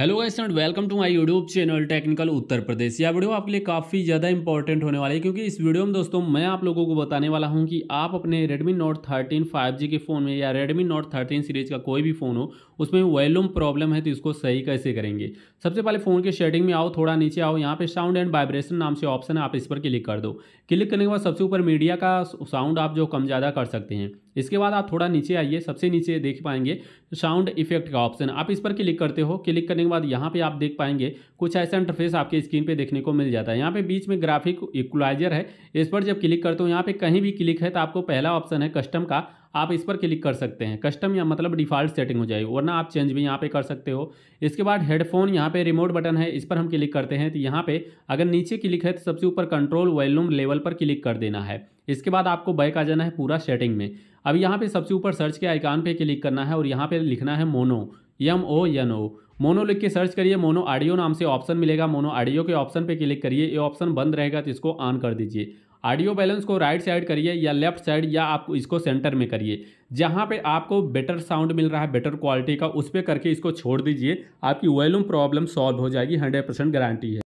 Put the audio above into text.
hello guys and welcome to my YouTube channel technical Uttar Pradesh यह video आपके लिए काफ़ी ज़्यादा इंपॉर्टेंट होने वाली है क्योंकि इस वीडियो में दोस्तों मैं आप लोगों को बताने वाला हूं कि आप अपने नोट थर्टीन फाइव जी के फ़ोन में या रेडमी नोट थर्टीन सीरीज का कोई भी फ़ोन हो उसमें वॉल्यूम प्रॉब्लम है तो इसको सही कैसे करेंगे सबसे पहले फ़ोन के शेडिंग में आओ थोड़ा नीचे आओ यहाँ पर साउंड एंड वाइब्रेशन नाम से ऑप्शन है आप इस पर क्लिक कर दो क्लिक करने के बाद सबसे ऊपर मीडिया का साउंड आप जो कम ज़्यादा कर सकते हैं इसके बाद आप थोड़ा नीचे आइए सबसे नीचे देख पाएंगे साउंड इफेक्ट का ऑप्शन आप इस पर क्लिक करते हो क्लिक करने बाद यहाँ पे आप देख पाएंगे कुछ ऐसा इंटरफेस आपके स्क्रीन पे देखने को मिल जाता है यहाँ पे बीच में ग्राफिक इक्वलाइजर है इस पर जब क्लिक करते हो यहाँ पे कहीं भी क्लिक है तो आपको पहला ऑप्शन है कस्टम का आप इस पर क्लिक कर सकते हैं कस्टम या मतलब डिफ़ॉल्ट सेटिंग हो जाए वरना आप चेंज भी यहाँ पे कर सकते हो इसके बाद हेडफोन यहाँ पे रिमोट बटन है इस पर हम क्लिक करते हैं तो यहाँ पे अगर नीचे क्लिक है तो सबसे ऊपर कंट्रोल वॉल्यूम लेवल पर क्लिक कर देना है इसके बाद आपको बैक आ जाना है पूरा सेटिंग में अब यहाँ पर सबसे ऊपर सर्च के आइकान पर क्लिक करना है और यहाँ पर लिखना है mono M O N O mono लिख के सर्च करिए मोनो ऑडियो नाम से ऑप्शन मिलेगा मोनो ऑडियो के ऑप्शन पे क्लिक करिए ये ऑप्शन बंद रहेगा तो इसको ऑन कर दीजिए ऑडियो बैलेंस को राइट साइड करिए या लेफ्ट साइड या आप इसको सेंटर में करिए जहाँ पे आपको बेटर साउंड मिल रहा है बेटर क्वालिटी का उस पर करके इसको छोड़ दीजिए आपकी वॉल्यूम प्रॉब्लम सॉल्व हो जाएगी हंड्रेड परसेंट गारंटी है